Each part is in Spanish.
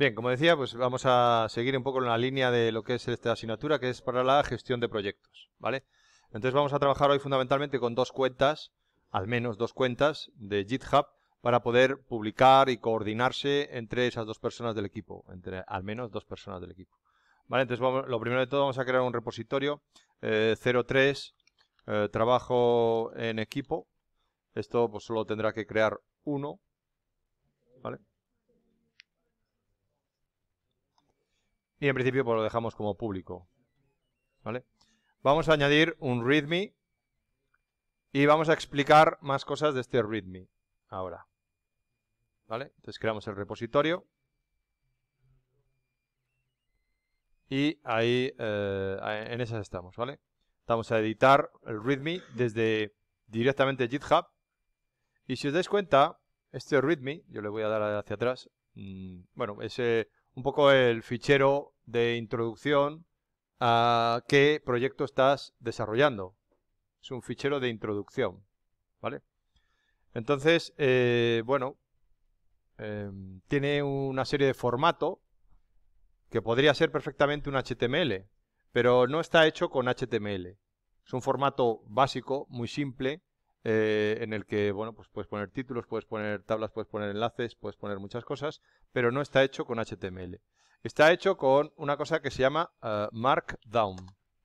Bien, como decía, pues vamos a seguir un poco en la línea de lo que es esta asignatura, que es para la gestión de proyectos, ¿vale? Entonces vamos a trabajar hoy fundamentalmente con dos cuentas, al menos dos cuentas de GitHub, para poder publicar y coordinarse entre esas dos personas del equipo, entre al menos dos personas del equipo. Vale, entonces lo primero de todo vamos a crear un repositorio 03 eh, eh, trabajo en equipo. Esto pues solo tendrá que crear uno Y en principio pues lo dejamos como público. ¿Vale? Vamos a añadir un readme y vamos a explicar más cosas de este readme ahora. ¿Vale? Entonces creamos el repositorio. Y ahí, eh, en esas estamos, ¿vale? Vamos a editar el readme desde directamente GitHub. Y si os dais cuenta, este readme, yo le voy a dar hacia atrás, mm, bueno, ese un poco el fichero de introducción a qué proyecto estás desarrollando. Es un fichero de introducción, ¿vale? Entonces, eh, bueno, em, tiene una serie de formato que podría ser perfectamente un HTML, pero no está hecho con HTML. Es un formato básico, muy simple, eh, en el que bueno, pues puedes poner títulos, puedes poner tablas, puedes poner enlaces, puedes poner muchas cosas, pero no está hecho con HTML. Está hecho con una cosa que se llama eh, Markdown.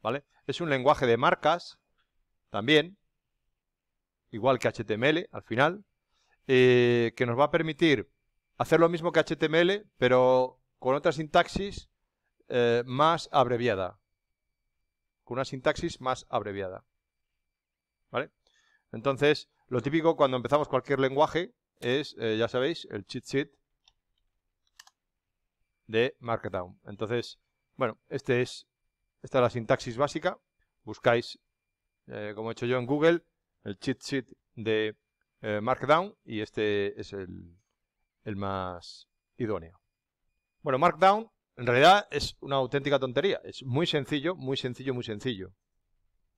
¿vale? Es un lenguaje de marcas también, igual que HTML al final, eh, que nos va a permitir hacer lo mismo que HTML, pero con otra sintaxis más abreviada. Con una sintaxis más abreviada. ¿Vale? Entonces, lo típico cuando empezamos cualquier lenguaje es, eh, ya sabéis, el cheat sheet de Markdown. Entonces, bueno, este es, esta es la sintaxis básica. Buscáis, eh, como he hecho yo en Google, el cheat sheet de eh, Markdown y este es el, el más idóneo. Bueno, Markdown en realidad es una auténtica tontería. Es muy sencillo, muy sencillo, muy sencillo.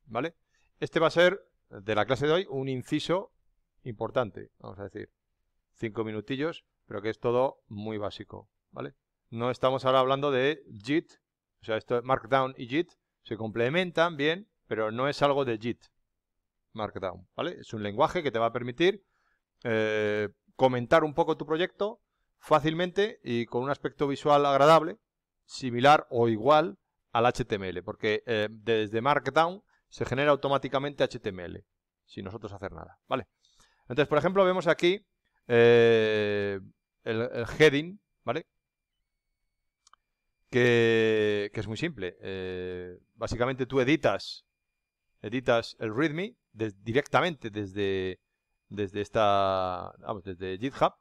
¿Vale? Este va a ser de la clase de hoy un inciso importante, vamos a decir, cinco minutillos, pero que es todo muy básico, ¿vale? No estamos ahora hablando de JIT, o sea, esto Markdown y JIT se complementan bien, pero no es algo de JIT, Markdown, ¿vale? Es un lenguaje que te va a permitir eh, comentar un poco tu proyecto fácilmente y con un aspecto visual agradable, similar o igual al HTML, porque eh, desde Markdown se genera automáticamente HTML, sin nosotros hacer nada, ¿vale? Entonces, por ejemplo, vemos aquí eh, el, heading, ¿vale? Que, es muy simple. Eh, básicamente tú editas, editas el README directamente desde, desde, esta, vamos, desde GitHub,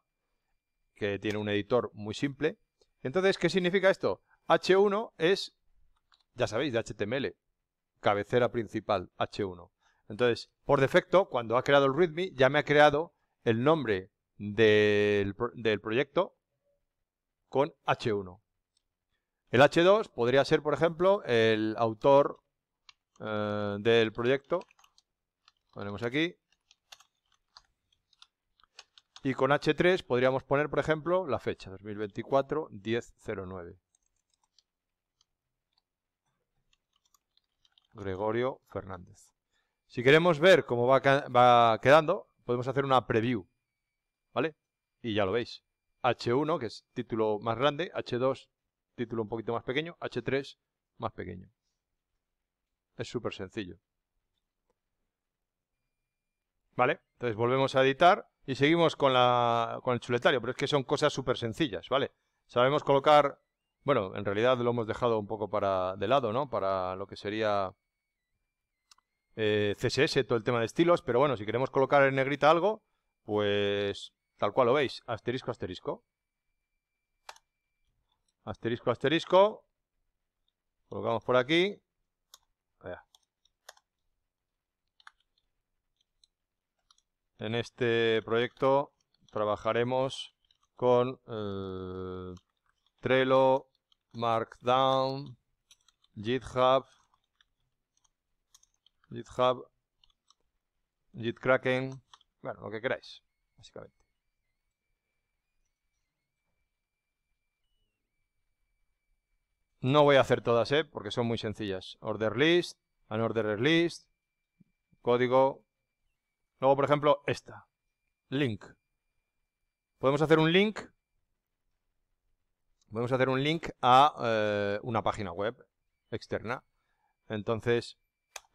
que tiene un editor muy simple. Entonces, ¿qué significa esto? H1 es, ya sabéis, de HTML cabecera principal, H1. Entonces, por defecto, cuando ha creado el README, ya me ha creado el nombre del, proyecto con H1. El H2 podría ser, por ejemplo, el autor eh, del proyecto. Ponemos aquí. Y con H3 podríamos poner, por ejemplo, la fecha, 2024-1009. Gregorio Fernández. Si queremos ver cómo va, quedando, podemos hacer una preview, ¿vale? Y ya lo veis. H1, que es título más grande, H2, título un poquito más pequeño, H3, más pequeño. Es súper sencillo. ¿Vale? Entonces volvemos a editar y seguimos con, la, con el chuletario, pero es que son cosas súper sencillas, ¿vale? Sabemos colocar, bueno, en realidad lo hemos dejado un poco para de lado, ¿no? Para lo que sería eh, CSS, todo el tema de estilos, pero bueno, si queremos colocar en negrita algo, pues tal cual lo veis, asterisco, asterisco. Asterisco, asterisco. Colocamos por aquí. En este proyecto trabajaremos con eh, Trello, Markdown, GitHub, GitHub, GitKraken, bueno, lo que queráis, básicamente. No voy a hacer todas, ¿eh? porque son muy sencillas. Order list, an order list, código. Luego, por ejemplo, esta. Link. Podemos hacer un link. Podemos hacer un link a eh, una página web externa. Entonces,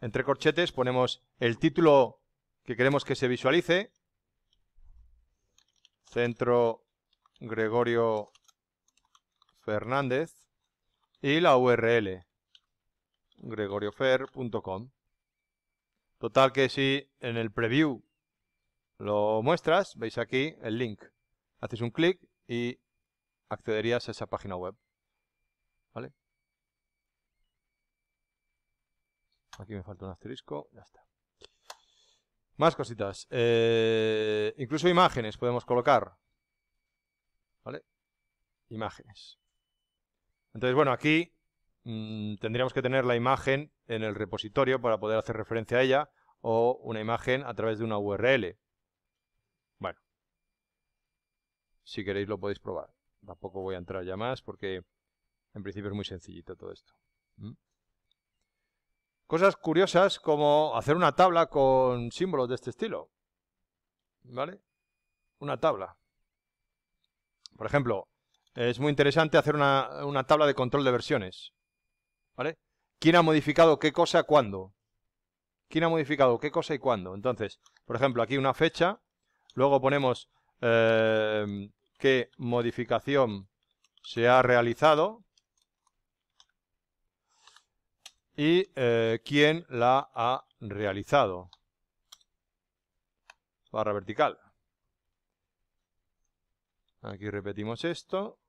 entre corchetes ponemos el título que queremos que se visualice. Centro Gregorio Fernández. Y la URL. gregoriofer.com. Total que si en el preview lo muestras, veis aquí el link. Haces un clic y accederías a esa página web. ¿Vale? Aquí me falta un asterisco. Ya está. Más cositas. Eh, incluso imágenes podemos colocar. ¿Vale? Imágenes. Entonces, bueno, aquí mm, tendríamos que tener la imagen en el repositorio para poder hacer referencia a ella o una imagen a través de una URL. Bueno, si queréis lo podéis probar. Tampoco voy a entrar ya más porque en principio es muy sencillito todo esto. ¿Mm? Cosas curiosas como hacer una tabla con símbolos de este estilo. ¿Vale? Una tabla. Por ejemplo, es muy interesante hacer una, tabla de control de versiones. ¿Vale? ¿Quién ha modificado qué cosa cuándo? ¿Quién ha modificado qué cosa y cuándo? Entonces, por ejemplo, aquí una fecha. Luego ponemos eh, qué modificación se ha realizado y eh, quién la ha realizado. Barra vertical. Aquí repetimos esto.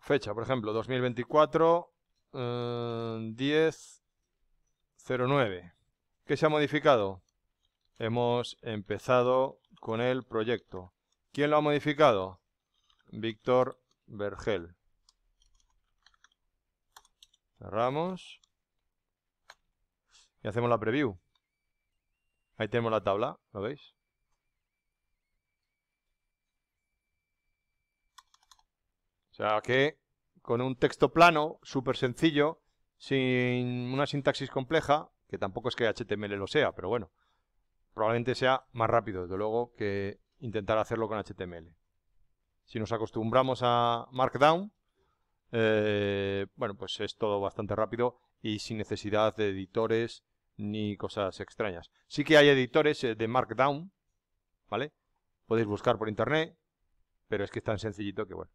Fecha, por ejemplo, 2024 eh, cero nueve. ¿Qué se ha modificado? Hemos empezado con el proyecto. ¿Quién lo ha modificado? Víctor Vergel. Cerramos. Y hacemos la preview. Ahí tenemos la tabla, ¿lo veis? O sea que con un texto plano, súper sencillo, sin una sintaxis compleja, que tampoco es que HTML lo sea, pero bueno, probablemente sea más rápido, desde luego, que intentar hacerlo con HTML. Si nos acostumbramos a Markdown, eh, bueno, pues es todo bastante rápido y sin necesidad de editores ni cosas extrañas. Sí que hay editores eh, de Markdown, ¿vale? Podéis buscar por internet, pero es que es tan sencillito que bueno.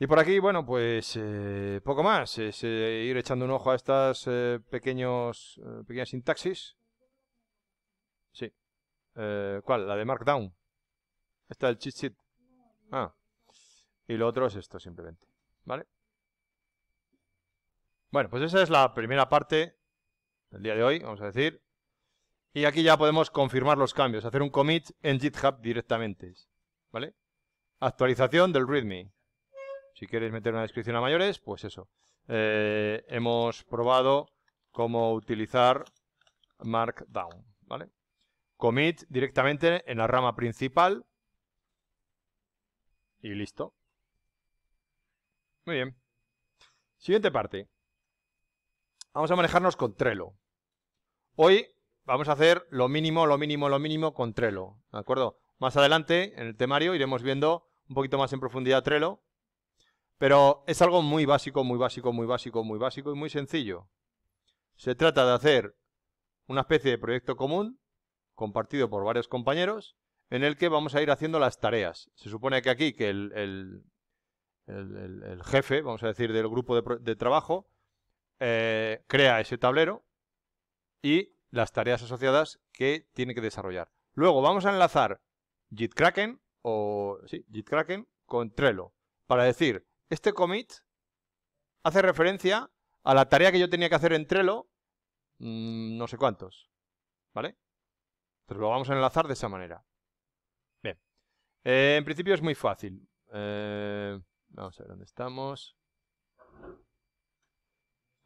Y por aquí, bueno, pues eh, poco más. Es eh, ir echando un ojo a estas eh, pequeños, pequeñas sintaxis. Sí. ¿Cuál? La de Markdown. Está el cheat sheet. Ah. Y lo otro es esto, simplemente. ¿Vale? Bueno, pues esa es la primera parte del día de hoy, vamos a decir. Y aquí ya podemos confirmar los cambios, hacer un commit en GitHub directamente. ¿Vale? Actualización del README. Si quieres meter una descripción a mayores, pues eso. Eh, hemos probado cómo utilizar Markdown, ¿vale? Commit directamente en la rama principal y listo. Muy bien. Siguiente parte. Vamos a manejarnos con Trello. Hoy vamos a hacer lo mínimo, lo mínimo, lo mínimo con Trello, ¿de acuerdo? Más adelante, en el temario, iremos viendo un poquito más en profundidad Trello, pero es algo muy básico, muy básico, muy básico, muy básico y muy sencillo. Se trata de hacer una especie de proyecto común, compartido por varios compañeros, en el que vamos a ir haciendo las tareas. Se supone que aquí que el, el, jefe, vamos a decir, del grupo de, trabajo, eh, crea ese tablero y las tareas asociadas que tiene que desarrollar. Luego vamos a enlazar JITKraken o sí, JITKraken con Trello para decir, este commit hace referencia a la tarea que yo tenía que hacer en Trello, mm, no sé cuántos, ¿vale? Pero lo vamos a enlazar de esa manera. Bien. Eh, en principio es muy fácil. Eh, vamos a ver dónde estamos.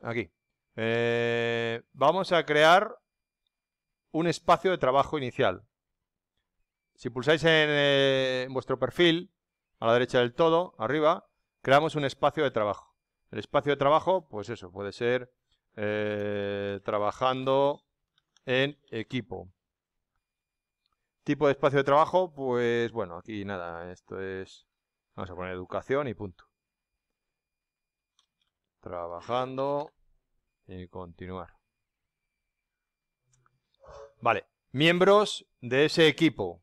Aquí. Eh, vamos a crear un espacio de trabajo inicial. Si pulsáis en vuestro perfil, a la derecha del todo, arriba, creamos un espacio de trabajo. El espacio de trabajo, pues eso, puede ser eh, trabajando en equipo. Tipo de espacio de trabajo, pues bueno, aquí nada, esto es, vamos a poner educación y punto. Trabajando y continuar. Vale, miembros de ese equipo,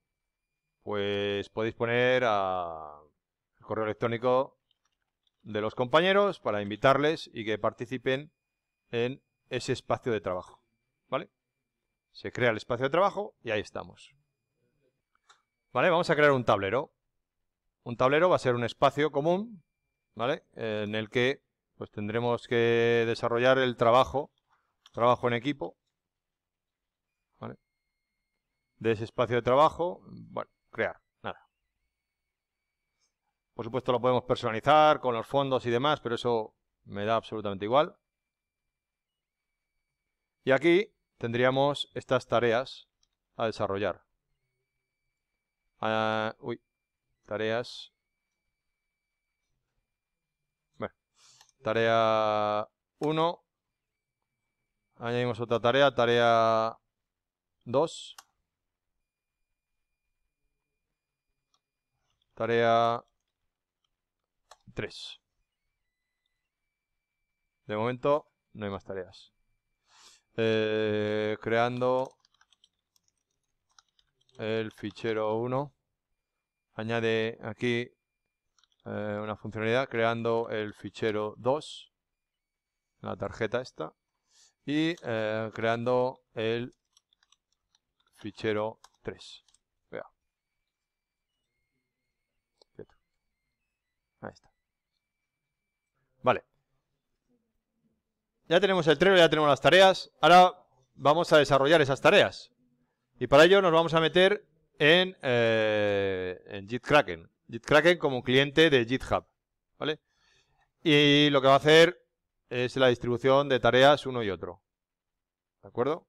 pues podéis poner a el correo electrónico de los compañeros para invitarles y que participen en ese espacio de trabajo. ¿Vale? Se crea el espacio de trabajo y ahí estamos. ¿Vale? Vamos a crear un tablero. Un tablero va a ser un espacio común, ¿vale? En el que pues tendremos que desarrollar el trabajo, trabajo en equipo, De ese espacio de trabajo, bueno, crear. Por supuesto lo podemos personalizar con los fondos y demás, pero eso me da absolutamente igual. Y aquí tendríamos estas tareas a desarrollar. Ah, uy, tareas. tarea 1. Añadimos otra tarea, tarea 2. Tarea de momento no hay más tareas. Eh, creando el fichero 1. Añade aquí eh, una funcionalidad creando el fichero 2. La tarjeta esta. Y eh, creando el fichero 3. Vea. Ahí está. ya tenemos el Trello, ya tenemos las tareas. Ahora vamos a desarrollar esas tareas. Y para ello nos vamos a meter eh, en, JitKraken. JitKraken como cliente de GitHub. ¿Vale? Y lo que va a hacer es la distribución de tareas uno y otro. ¿De acuerdo?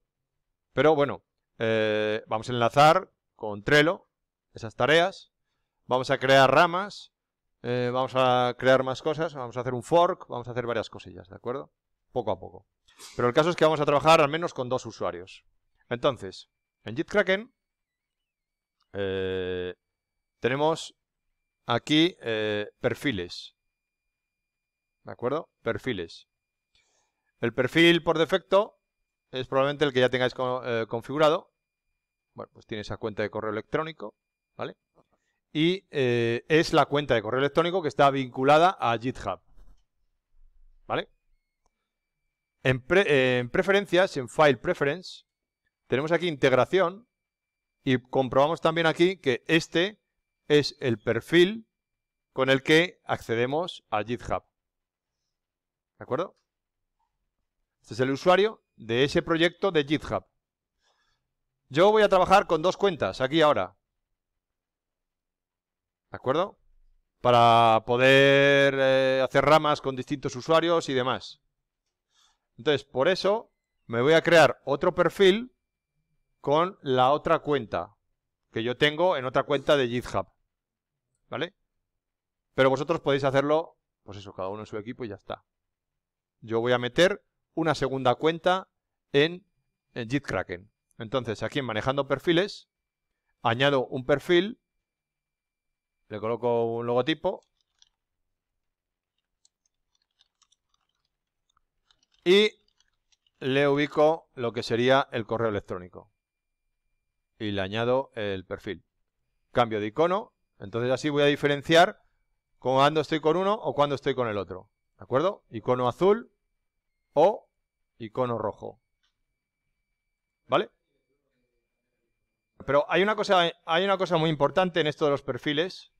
Pero bueno, eh, vamos a enlazar con Trello esas tareas. Vamos a crear ramas. Eh, vamos a crear más cosas. Vamos a hacer un fork. Vamos a hacer varias cosillas. ¿De acuerdo? poco a poco. Pero el caso es que vamos a trabajar al menos con dos usuarios. Entonces, en JitKraken eh, tenemos aquí eh, perfiles. ¿De acuerdo? Perfiles. El perfil por defecto es probablemente el que ya tengáis eh, configurado. Bueno, pues tiene esa cuenta de correo electrónico, ¿vale? Y es la cuenta de correo electrónico que está vinculada a GitHub. ¿Vale? Eh, en, preferencias, en File Preference, tenemos aquí integración y comprobamos también aquí que este es el perfil con el que accedemos a GitHub. ¿De acuerdo? Este es el usuario de ese proyecto de GitHub. Yo voy a trabajar con dos cuentas aquí ahora. ¿De acuerdo? Para poder eh, hacer ramas con distintos usuarios y demás. Entonces, por eso me voy a crear otro perfil con la otra cuenta que yo tengo en otra cuenta de GitHub. ¿Vale? Pero vosotros podéis hacerlo, pues eso, cada uno en su equipo y ya está. Yo voy a meter una segunda cuenta en, en Gitkraken. Entonces, aquí en Manejando Perfiles, añado un perfil, le coloco un logotipo y le ubico lo que sería el correo electrónico. Y le añado el perfil. Cambio de icono. Entonces así voy a diferenciar cuando estoy con uno o cuando estoy con el otro. ¿De acuerdo? Icono azul o icono rojo. ¿Vale? Pero hay una cosa, hay una cosa muy importante en esto de los perfiles,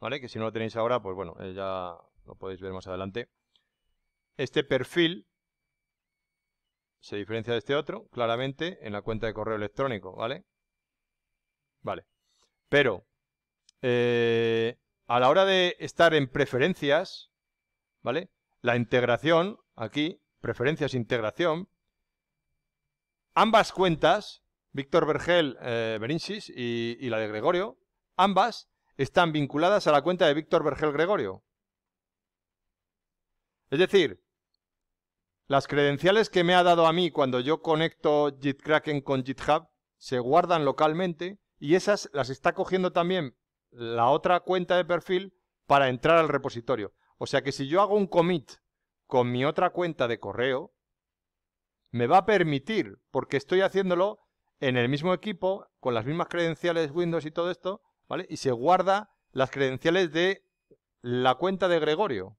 ¿vale? Que si no lo tenéis ahora, pues bueno, eh, ya lo podéis ver más adelante. Este perfil se diferencia de este otro, claramente, en la cuenta de correo electrónico, ¿vale? Vale. Pero, eh, a la hora de estar en preferencias, ¿vale? La integración, aquí, preferencias, e integración, ambas cuentas, Víctor Vergel eh, Berinsis y, y la de Gregorio, ambas están vinculadas a la cuenta de Víctor Vergel Gregorio. Es decir, las credenciales que me ha dado a mí cuando yo conecto GitKraken con GitHub se guardan localmente y esas las está cogiendo también la otra cuenta de perfil para entrar al repositorio. O sea que si yo hago un commit con mi otra cuenta de correo, me va a permitir, porque estoy haciéndolo en el mismo equipo, con las mismas credenciales Windows y todo esto, ¿vale? Y se guarda las credenciales de la cuenta de Gregorio.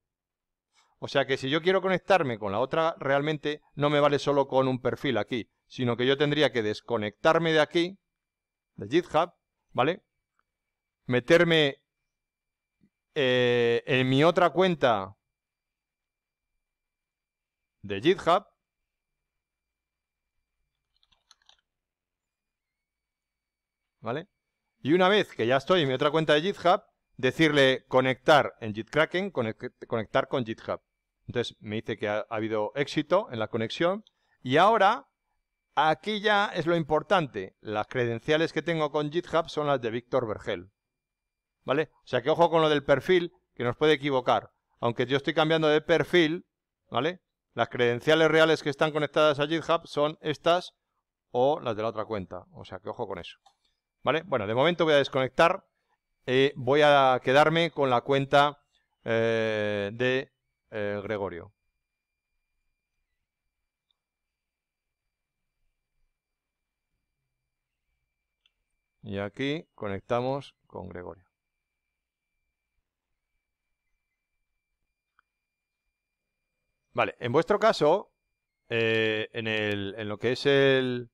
O sea que si yo quiero conectarme con la otra, realmente no me vale solo con un perfil aquí, sino que yo tendría que desconectarme de aquí, de GitHub, ¿vale? Meterme eh, en mi otra cuenta de GitHub. ¿Vale? Y una vez que ya estoy en mi otra cuenta de GitHub, decirle conectar en GitKraken, conectar con GitHub. Entonces me dice que ha, habido éxito en la conexión. Y ahora, aquí ya es lo importante. Las credenciales que tengo con GitHub son las de Víctor Vergel. ¿Vale? O sea que ojo con lo del perfil, que nos puede equivocar. Aunque yo estoy cambiando de perfil, ¿vale? Las credenciales reales que están conectadas a GitHub son estas o las de la otra cuenta. O sea que ojo con eso. ¿Vale? Bueno, de momento voy a desconectar. Eh, voy a quedarme con la cuenta eh, de eh, Gregorio. Y aquí conectamos con Gregorio. Vale, en vuestro caso, eh, en, el, en lo que es el...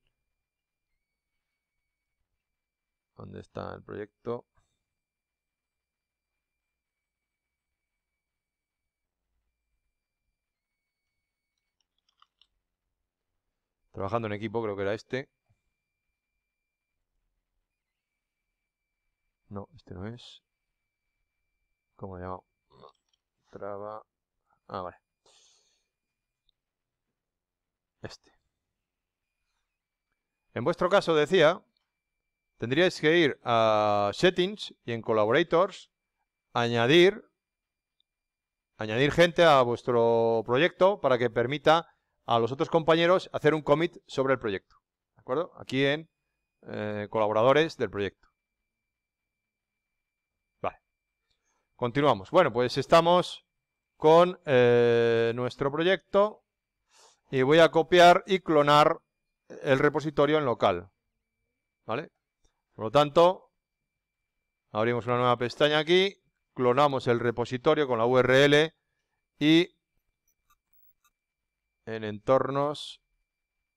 ¿Dónde está el proyecto? Trabajando en equipo, creo que era este. No, este no es. ¿Cómo lo llamo? Traba... Ah, vale. Este. En vuestro caso, decía, tendríais que ir a Settings y en Collaborators, añadir, añadir gente a vuestro proyecto para que permita a los otros compañeros hacer un commit sobre el proyecto. ¿De acuerdo? Aquí en eh, colaboradores del proyecto. Vale. Continuamos. Bueno, pues estamos con eh, nuestro proyecto y voy a copiar y clonar el repositorio en local. ¿Vale? Por lo tanto, abrimos una nueva pestaña aquí, clonamos el repositorio con la URL y en entornos.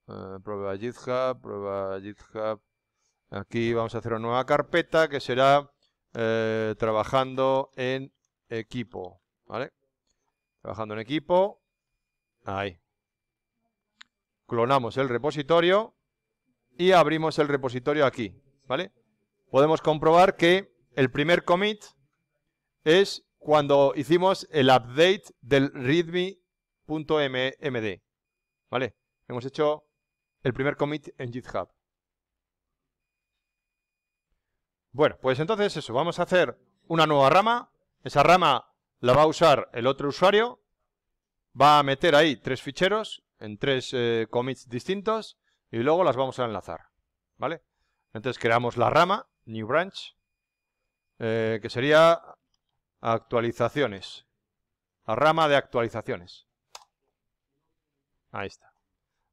Eh, prueba GitHub, prueba GitHub. Aquí vamos a hacer una nueva carpeta que será eh, trabajando en equipo. ¿Vale? Trabajando en equipo. Ahí. Clonamos el repositorio y abrimos el repositorio aquí. ¿Vale? Podemos comprobar que el primer commit es cuando hicimos el update del readme .md. ¿Vale? Hemos hecho el primer commit en GitHub. Bueno, pues entonces eso, vamos a hacer una nueva rama. Esa rama la va a usar el otro usuario. Va a meter ahí tres ficheros en tres eh, commits distintos y luego las vamos a enlazar. ¿Vale? Entonces creamos la rama, new branch, eh, que sería actualizaciones. La rama de actualizaciones. Ahí está.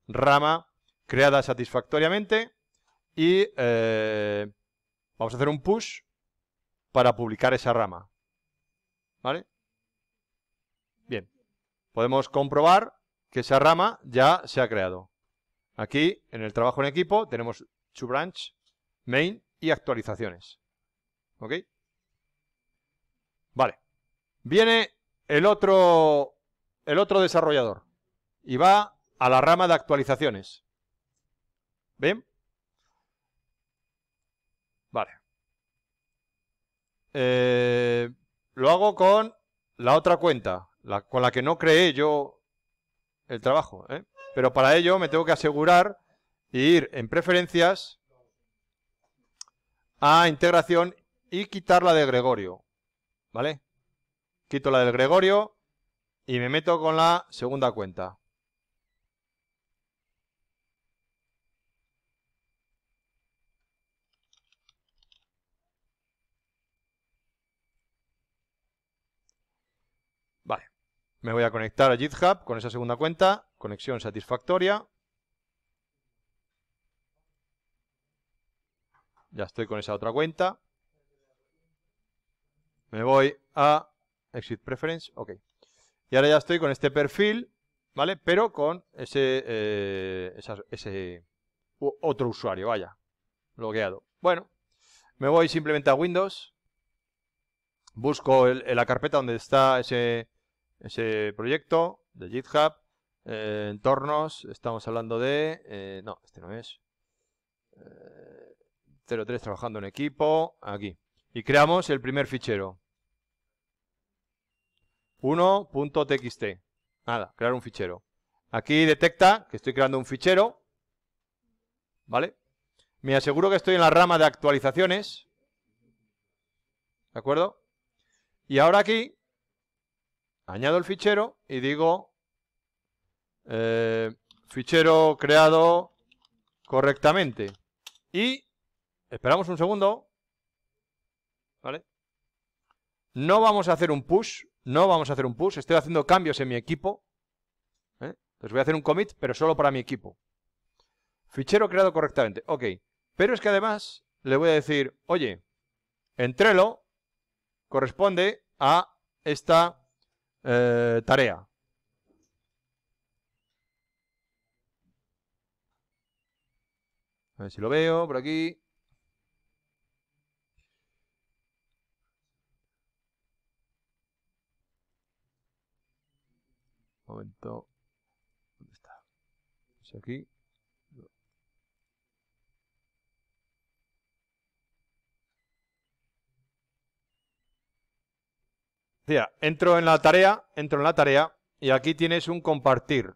Rama creada satisfactoriamente y eh, vamos a hacer un push para publicar esa rama. ¿Vale? Bien. Podemos comprobar que esa rama ya se ha creado. Aquí, en el trabajo en equipo, tenemos two branch, main y actualizaciones. ¿Ok? Vale. Viene el otro, el otro desarrollador y va a la rama de actualizaciones. ¿Ven? Vale. Eh, lo hago con la otra cuenta, con la que no creé yo el trabajo. ¿eh? Pero para ello me tengo que asegurar e ir en preferencias a integración y quitar la de Gregorio. ¿Vale? Quito la del Gregorio y me meto con la segunda cuenta. Me voy a conectar a GitHub con esa segunda cuenta, conexión satisfactoria. Ya estoy con esa otra cuenta. Me voy a Exit Preference, ok. Y ahora ya estoy con este perfil, ¿vale? Pero con ese, eh, ese otro usuario, vaya, bloqueado. Bueno, me voy simplemente a Windows, busco en la carpeta donde está ese ese proyecto de GitHub, eh, entornos, estamos hablando de, eh, no, este no es, 03 eh, trabajando en equipo, aquí. Y creamos el primer fichero. 1.txt. Nada, crear un fichero. Aquí detecta que estoy creando un fichero. ¿Vale? Me aseguro que estoy en la rama de actualizaciones. ¿De acuerdo? Y ahora aquí Añado el fichero y digo eh, fichero creado correctamente. Y esperamos un segundo. ¿Vale? No vamos a hacer un push. No vamos a hacer un push. Estoy haciendo cambios en mi equipo. Entonces ¿eh? voy a hacer un commit, pero solo para mi equipo. Fichero creado correctamente. Ok. Pero es que además le voy a decir, oye, entrelo corresponde a esta eh, tarea. A ver si lo veo por aquí. momento. ¿Dónde está? aquí. entro en la tarea, entro en la tarea y aquí tienes un compartir.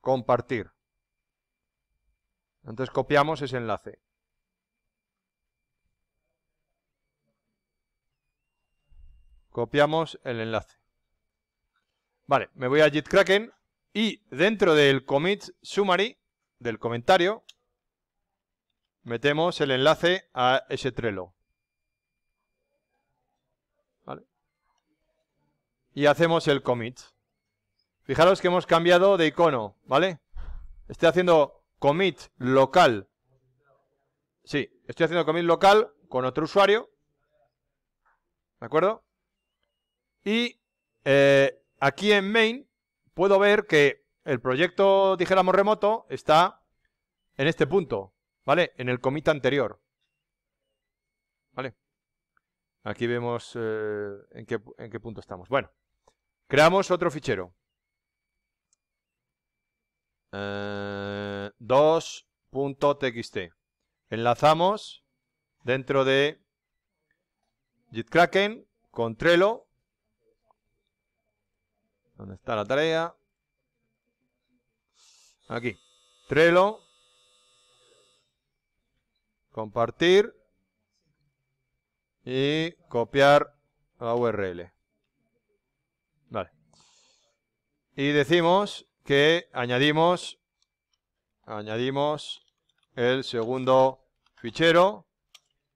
Compartir. Entonces copiamos ese enlace. Copiamos el enlace. Vale, me voy a JitKraken y dentro del commit summary, del comentario, metemos el enlace a ese Trello. y hacemos el commit. Fijaros que hemos cambiado de icono, ¿vale? Estoy haciendo commit local. Sí, estoy haciendo commit local con otro usuario. ¿De acuerdo? Y eh, aquí en main puedo ver que el proyecto, dijéramos, remoto está en este punto, ¿vale? En el commit anterior. ¿Vale? Aquí vemos eh, en, qué, en qué punto estamos. Bueno. Creamos otro fichero. 2.txt. Eh, Enlazamos dentro de JitKraken con Trello. ¿Dónde está la tarea? Aquí. Trello. Compartir. Y copiar la URL. y decimos que añadimos, añadimos el segundo fichero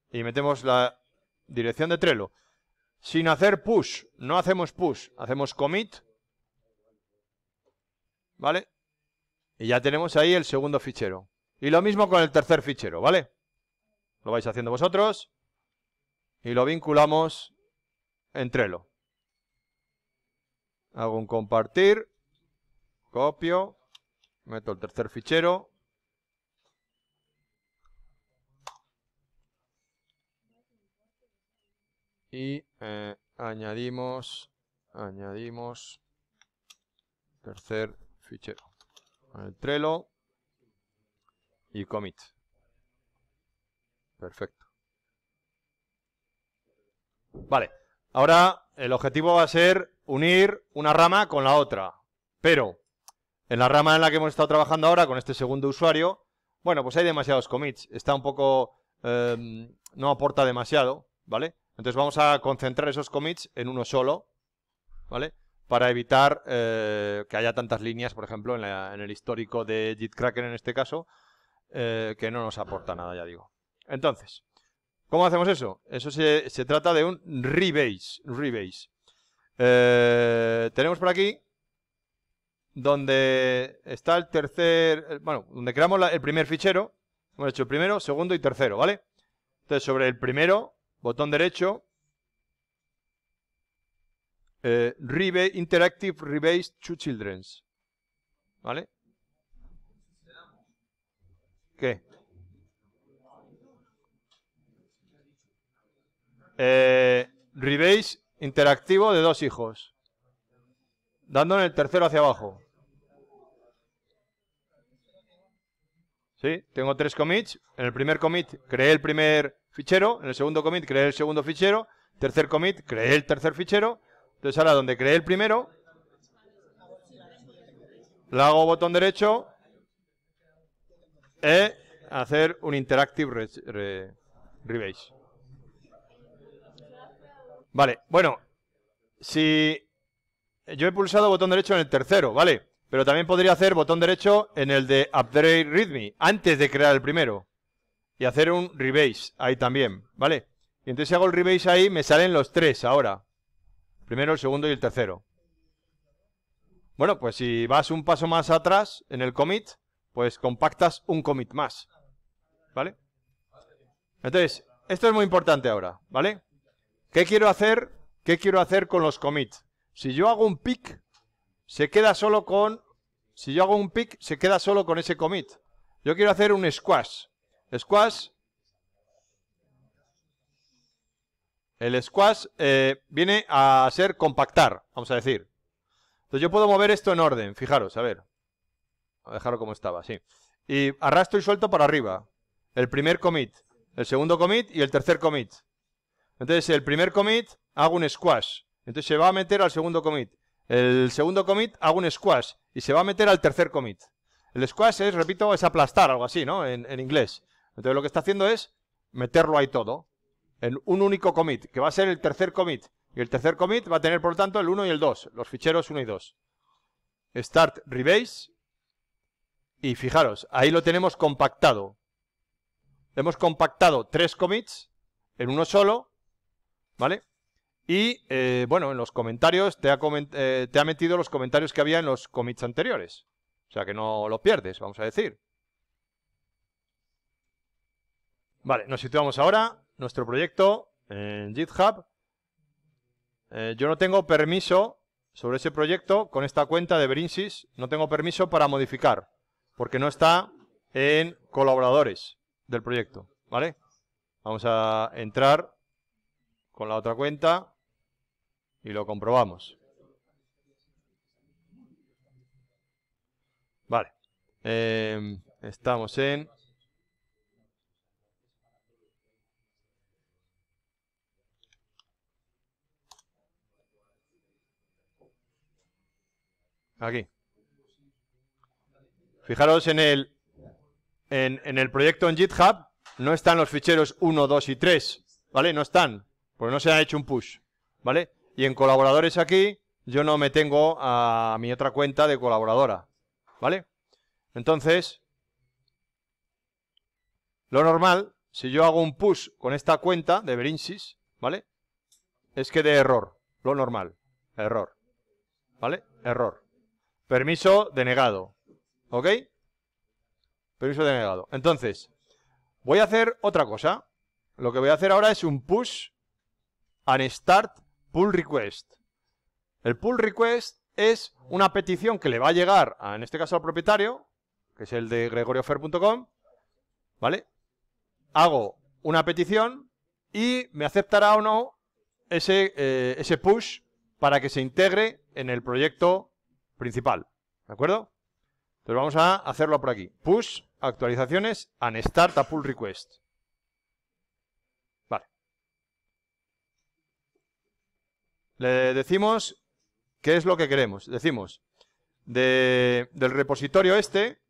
y metemos la dirección de Trello. Sin hacer push, no hacemos push, hacemos commit, ¿vale? Y ya tenemos ahí el segundo fichero. Y lo mismo con el tercer fichero, ¿vale? Lo vais haciendo vosotros y lo vinculamos en Trello. Hago un compartir Copio. Meto el tercer fichero. Y eh, añadimos, añadimos tercer fichero. El Trello y commit. Perfecto. Vale. Ahora el objetivo va a ser unir una rama con la otra. Pero en la rama en la que hemos estado trabajando ahora con este segundo usuario, bueno, pues hay demasiados commits. Está un poco... Em, no aporta demasiado, ¿vale? Entonces vamos a concentrar esos commits en uno solo, ¿vale? Para evitar eh, que haya tantas líneas, por ejemplo, en, el histórico de Jitcracker en este caso, eh, que no nos aporta nada, ya digo. Entonces, ¿cómo hacemos eso? Eso se, trata de un rebase. Eh, tenemos por aquí donde está el tercer, bueno, donde creamos el primer fichero, hemos hecho primero, segundo y tercero, ¿vale? Entonces sobre el primero, botón derecho, eh, Interactive Rebase two Children's, ¿vale? ¿Qué? Eh, rebase interactivo de dos hijos. Dando en el tercero hacia abajo. Tengo tres commits. En el primer commit creé el primer fichero. En el segundo commit creé el segundo fichero. Tercer commit creé el tercer fichero. Entonces ahora donde creé el primero, le hago botón derecho e hacer un interactive rebase. Vale, bueno, si yo he pulsado botón derecho en el tercero, ¿vale? Pero también podría hacer botón derecho en el de Update Readme, antes de crear el primero. Y hacer un rebase ahí también, ¿vale? Y entonces si hago el rebase ahí, me salen los tres ahora. primero, el segundo y el tercero. Bueno, pues si vas un paso más atrás en el commit, pues compactas un commit más. ¿Vale? Entonces, esto es muy importante ahora, ¿vale? ¿Qué quiero hacer? ¿Qué quiero hacer con los commits? Si yo hago un pick, se queda solo con, si yo hago un pick, se queda solo con ese commit. Yo quiero hacer un squash. Squash. El squash eh, viene a ser compactar, vamos a decir. Entonces yo puedo mover esto en orden, fijaros, a ver. dejarlo como estaba, sí. Y arrastro y suelto para arriba. El primer commit, el segundo commit y el tercer commit. Entonces el primer commit hago un squash. Entonces se va a meter al segundo commit. El segundo commit hago un squash y se va a meter al tercer commit. El squash es, repito, es aplastar, algo así, ¿no? En, inglés. Entonces lo que está haciendo es meterlo ahí todo. En un único commit, que va a ser el tercer commit. Y el tercer commit va a tener, por lo tanto, el 1 y el 2, los ficheros 1 y 2. Start rebase. Y fijaros, ahí lo tenemos compactado. Hemos compactado tres commits en uno solo, ¿vale? Y eh, bueno, en los comentarios eh, te ha, metido los comentarios que había en los commits anteriores. O sea que no lo pierdes, vamos a decir. Vale, nos situamos ahora. Nuestro proyecto en GitHub. Eh, yo no tengo permiso sobre ese proyecto con esta cuenta de Brinsis. No tengo permiso para modificar. Porque no está en colaboradores del proyecto. ¿Vale? Vamos a entrar con la otra cuenta y lo comprobamos. Vale. Em, estamos en... Aquí. Fijaros en el, en, en el proyecto en GitHub, no están los ficheros 1, 2 y 3, ¿vale? No están, porque no se ha hecho un push, ¿vale? Y en colaboradores aquí, yo no me tengo a mi otra cuenta de colaboradora, ¿vale? Entonces, lo normal, si yo hago un push con esta cuenta de Berinsis, ¿vale? Es que de error, lo normal, error, ¿vale? Error. Permiso denegado, ¿ok? Permiso denegado. Entonces, voy a hacer otra cosa. Lo que voy a hacer ahora es un push an start pull request. El pull request es una petición que le va a llegar, a, en este caso al propietario, que es el de gregoriofer.com, ¿vale? Hago una petición y me aceptará o no ese, eh, ese push para que se integre en el proyecto principal, ¿de acuerdo? Entonces vamos a hacerlo por aquí. Push, actualizaciones, and start a pull request. Le decimos qué es lo que queremos. Decimos, del repositorio este,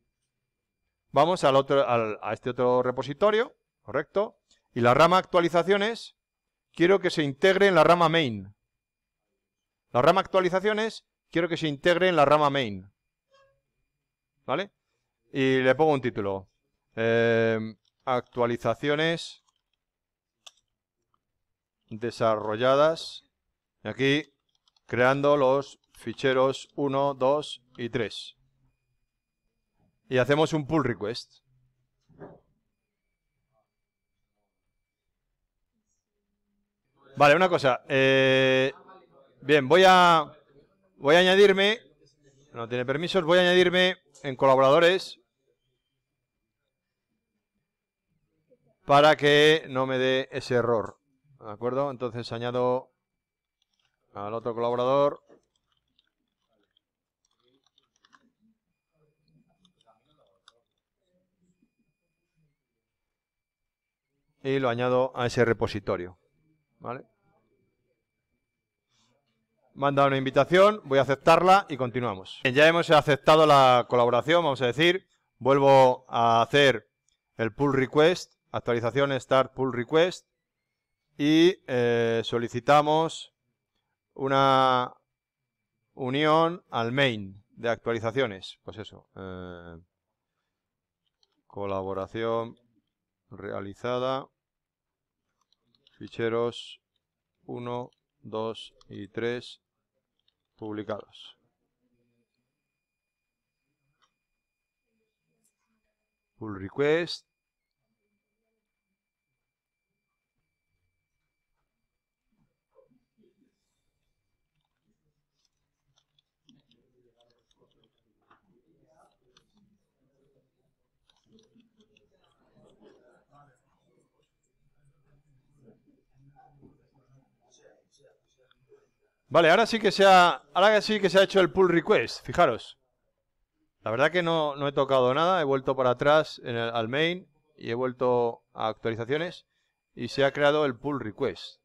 vamos a este otro repositorio, ¿correcto? Y la rama actualizaciones, quiero que se integre en la rama main. La rama actualizaciones, quiero que se integre en la rama main. ¿Vale? Y le pongo un título. Em, actualizaciones desarrolladas y aquí creando los ficheros 1, 2 y 3. Y hacemos un pull request. Vale, una cosa. Eh, bien, voy a, voy a añadirme... No tiene permisos. Voy a añadirme en colaboradores para que no me dé ese error. ¿De acuerdo? Entonces añado al otro colaborador. Y lo añado a ese repositorio. ¿Vale? Manda una invitación, voy a aceptarla y continuamos. ya hemos aceptado la colaboración, vamos a decir. Vuelvo a hacer el pull request, actualización start pull request. Y eh, solicitamos una unión al main de actualizaciones. Pues eso. Eh, colaboración realizada. Ficheros 1, 2 y 3 publicados. Pull request. Vale, ahora sí que se ha, ahora sí que se ha hecho el pull request, fijaros. La verdad que no, he tocado nada, he vuelto para atrás en al main y he vuelto a actualizaciones y se ha creado el pull request.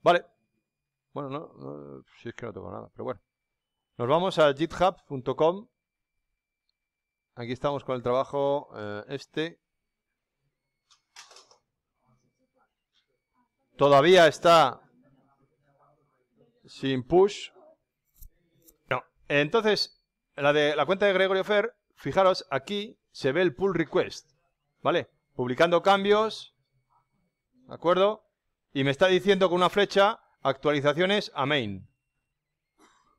Vale. Bueno, no, si es que no tengo nada, pero bueno. Nos vamos a github.com. Aquí estamos con el trabajo eh, este. Todavía está sin push. Entonces, la de la cuenta de Gregorio Fer, fijaros, aquí se ve el pull request. ¿Vale? Publicando cambios. ¿De acuerdo? Y me está diciendo con una flecha actualizaciones a main.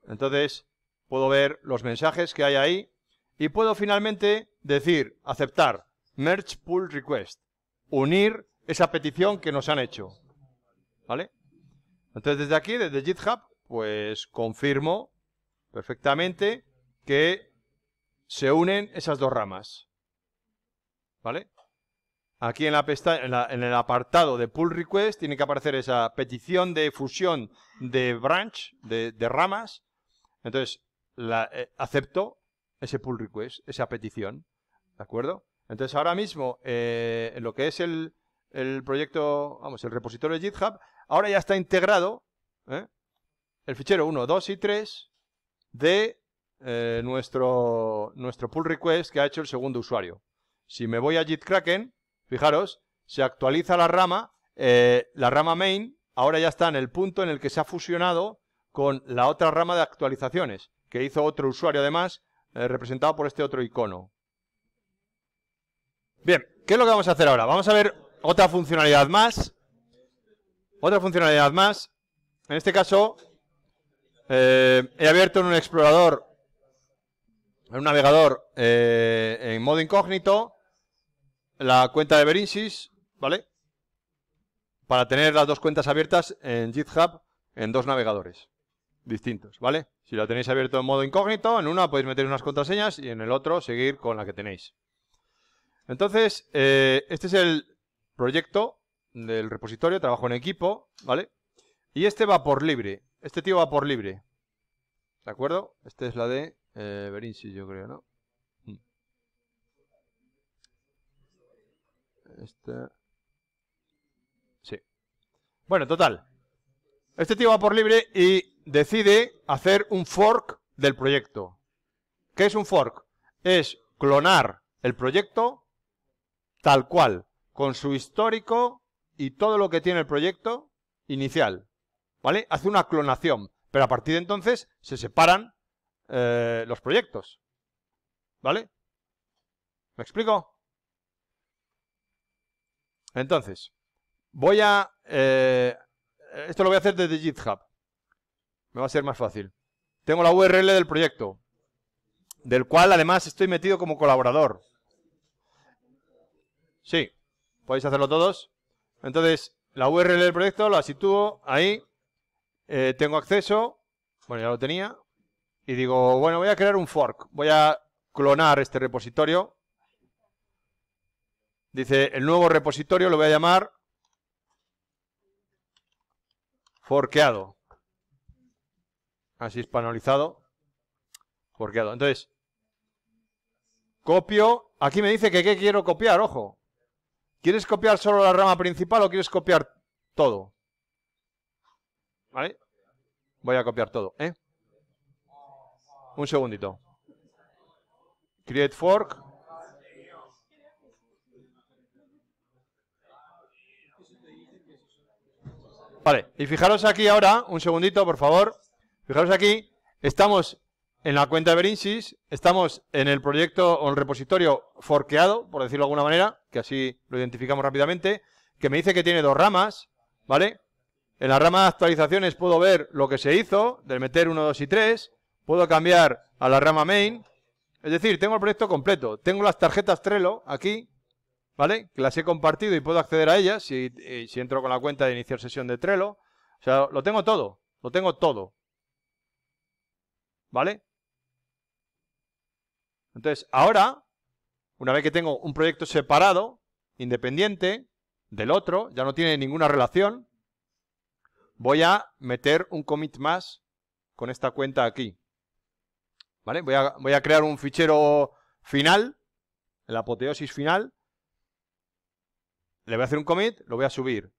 Entonces, puedo ver los mensajes que hay ahí. Y puedo finalmente decir, aceptar, merge pull request. Unir esa petición que nos han hecho. ¿Vale? Entonces desde aquí, desde GitHub, pues confirmo perfectamente que se unen esas dos ramas. ¿Vale? Aquí en, la pestaña, en, el apartado de pull request tiene que aparecer esa petición de fusión de branch, de, ramas. Entonces, eh, acepto ese pull request, esa petición. ¿De acuerdo? Entonces, ahora mismo, eh, en lo que es el, el proyecto, vamos, el repositorio de GitHub, Ahora ya está integrado ¿eh? el fichero 1, 2 y 3 de eh, nuestro, nuestro pull request que ha hecho el segundo usuario. Si me voy a JITKraken, fijaros, se actualiza la rama, eh, la rama main ahora ya está en el punto en el que se ha fusionado con la otra rama de actualizaciones, que hizo otro usuario además, representado por este otro icono. Bien, ¿qué es lo que vamos a hacer ahora? Vamos a ver otra funcionalidad más, otra funcionalidad más. En este caso, eh, he abierto en un explorador, en un navegador eh, en modo incógnito, la cuenta de Berinsys, ¿vale? Para tener las dos cuentas abiertas en GitHub en dos navegadores distintos, ¿vale? Si la tenéis abierto en modo incógnito, en una podéis meter unas contraseñas y en el otro seguir con la que tenéis. Entonces, eh, este es el proyecto del repositorio, trabajo en equipo, ¿vale? Y este va por libre, este tío va por libre, ¿de acuerdo? Esta es la de eh, Berinci, yo creo, ¿no? Este. Sí. Bueno, total. Este tío va por libre y decide hacer un fork del proyecto. ¿Qué es un fork? Es clonar el proyecto tal cual, con su histórico, y todo lo que tiene el proyecto inicial. ¿Vale? Hace una clonación. Pero a partir de entonces se separan eh, los proyectos. ¿Vale? ¿Me explico? Entonces, voy a... Eh, esto lo voy a hacer desde GitHub. Me va a ser más fácil. Tengo la URL del proyecto, del cual además estoy metido como colaborador. Sí, podéis hacerlo todos. Entonces, la URL del proyecto la sitúo ahí. Eh, tengo acceso. Bueno, ya lo tenía. Y digo, bueno, voy a crear un fork. Voy a clonar este repositorio. Dice, el nuevo repositorio lo voy a llamar Forkeado. Así panalizado. Forkeado. Entonces, copio. Aquí me dice que qué quiero copiar, ojo. ¿Quieres copiar solo la rama principal o quieres copiar todo? ¿Vale? Voy a copiar todo, ¿eh? Un segundito. Create fork. Vale, y fijaros aquí ahora, un segundito, por favor. Fijaros aquí, estamos en la cuenta de Berinsis, estamos en el proyecto o el repositorio forqueado, por decirlo de alguna manera, que así lo identificamos rápidamente, que me dice que tiene dos ramas, ¿vale? En la rama de actualizaciones puedo ver lo que se hizo, del meter 1, 2 y 3, puedo cambiar a la rama main, es decir, tengo el proyecto completo, tengo las tarjetas Trello aquí, ¿vale? Que las he compartido y puedo acceder a ellas si, eh, si entro con la cuenta de iniciar sesión de Trello, o sea, lo tengo todo, lo tengo todo, ¿vale? Entonces, ahora, una vez que tengo un proyecto separado, independiente del otro, ya no tiene ninguna relación, voy a meter un commit más con esta cuenta aquí. ¿Vale? Voy a, voy a crear un fichero final, el apoteosis final. Le voy a hacer un commit, lo voy a subir.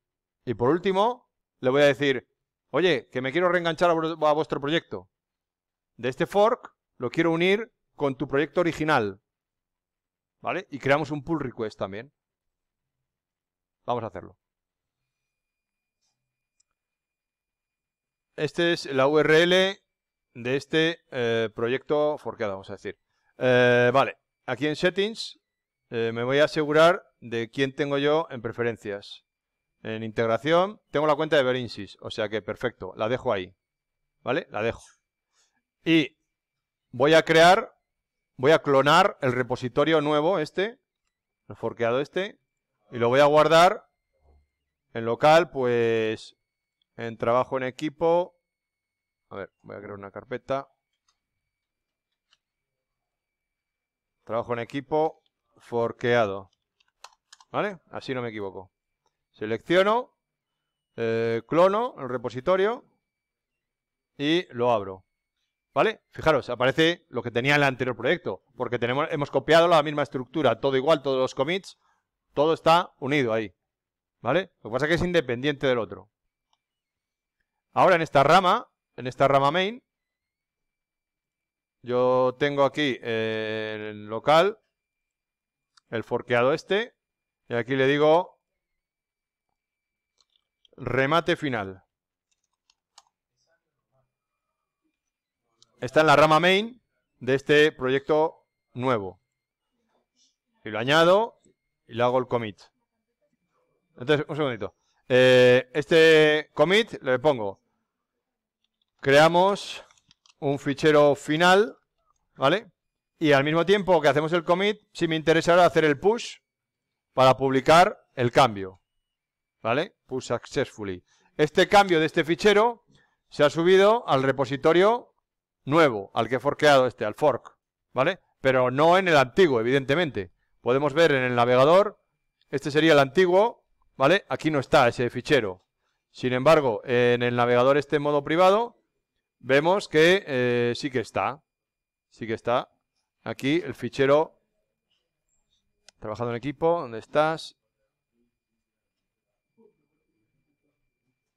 Y por último, le voy a decir, oye, que me quiero reenganchar a, vuestro proyecto. De este fork lo quiero unir con tu proyecto original. ¿Vale? Y creamos un pull request también. Vamos a hacerlo. Esta es la URL de este eh, proyecto forqueado, vamos a decir. Eh, vale, aquí en Settings eh, me voy a asegurar de quién tengo yo en preferencias. En integración tengo la cuenta de Berinsis, o sea que perfecto, la dejo ahí. ¿Vale? La dejo. Y voy a crear voy a clonar el repositorio nuevo, este, el forqueado este, y lo voy a guardar en local, pues en trabajo en equipo. A ver, voy a crear una carpeta. Trabajo en equipo, forqueado. ¿Vale? Así no me equivoco. Selecciono, eh, clono el repositorio y lo abro. ¿Vale? Fijaros, aparece lo que tenía en el anterior proyecto, porque tenemos, hemos copiado la misma estructura, todo igual, todos los commits, todo está unido ahí. ¿Vale? Lo que pasa es que es independiente del otro. Ahora en esta rama, en esta rama main, yo tengo aquí eh, el local, el forqueado este, y aquí le digo remate final. está en la rama main de este proyecto nuevo. Y lo añado y le hago el commit. Entonces, un segundito. Eh, este commit le pongo. Creamos un fichero final, ¿vale? Y al mismo tiempo que hacemos el commit, si me interesa ahora hacer el push para publicar el cambio, ¿vale? Push successfully. Este cambio de este fichero se ha subido al repositorio nuevo al que he forqueado este, al fork, ¿vale? Pero no en el antiguo, evidentemente. Podemos ver en el navegador, este sería el antiguo, ¿vale? Aquí no está ese fichero. Sin embargo, en el navegador este modo privado, vemos que eh, sí que está. Sí que está. Aquí el fichero trabajando en equipo, ¿dónde estás?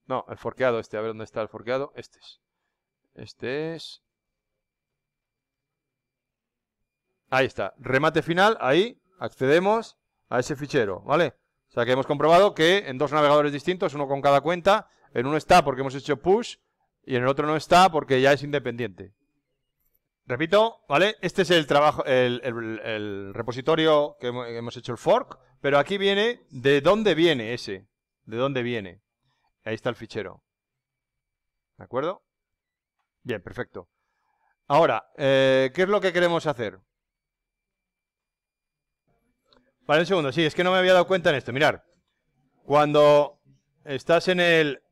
No, el forqueado este, a ver dónde está el forqueado. Este es. Este es. Ahí está, remate final, ahí accedemos a ese fichero, ¿vale? O sea que hemos comprobado que en dos navegadores distintos, uno con cada cuenta, en uno está porque hemos hecho push y en el otro no está porque ya es independiente. Repito, ¿vale? Este es el trabajo, el, repositorio que hemos hecho el fork, pero aquí viene de dónde viene ese, de dónde viene. Ahí está el fichero. ¿De acuerdo? Bien, perfecto. Ahora, eh, ¿qué es lo que queremos hacer? Vale, un segundo. Sí, es que no me había dado cuenta en esto. Mirar. Cuando estás en el...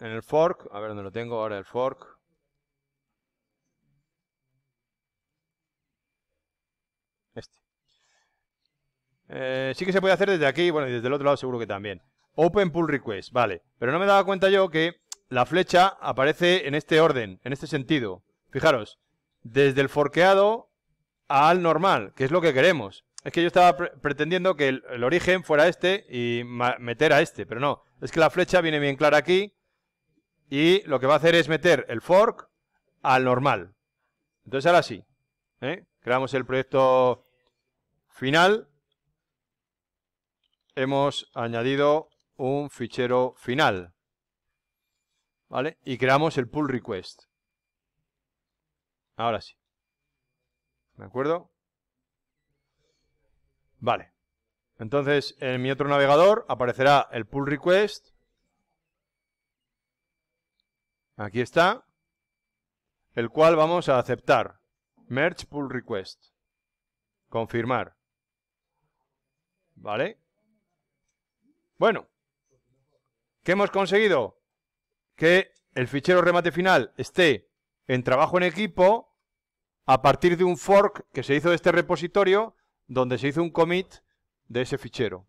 En el fork. A ver dónde lo tengo ahora, el fork. Este. Eh, sí que se puede hacer desde aquí, bueno, y desde el otro lado seguro que también. Open pull request, vale. Pero no me daba cuenta yo que la flecha aparece en este orden, en este sentido. Fijaros, desde el forqueado al normal, que es lo que queremos. Es que yo estaba pretendiendo que el, origen fuera este y meter a este, pero no. Es que la flecha viene bien clara aquí y lo que va a hacer es meter el fork al normal. Entonces ahora sí, ¿eh? creamos el proyecto final. Hemos añadido un fichero final. ¿Vale? Y creamos el pull request. Ahora sí. ¿De acuerdo? Vale. Entonces, en mi otro navegador aparecerá el pull request. Aquí está. El cual vamos a aceptar. Merge pull request. Confirmar. ¿Vale? Bueno. ¿Qué hemos conseguido? Que el fichero remate final esté en trabajo en equipo a partir de un fork que se hizo de este repositorio, donde se hizo un commit de ese fichero.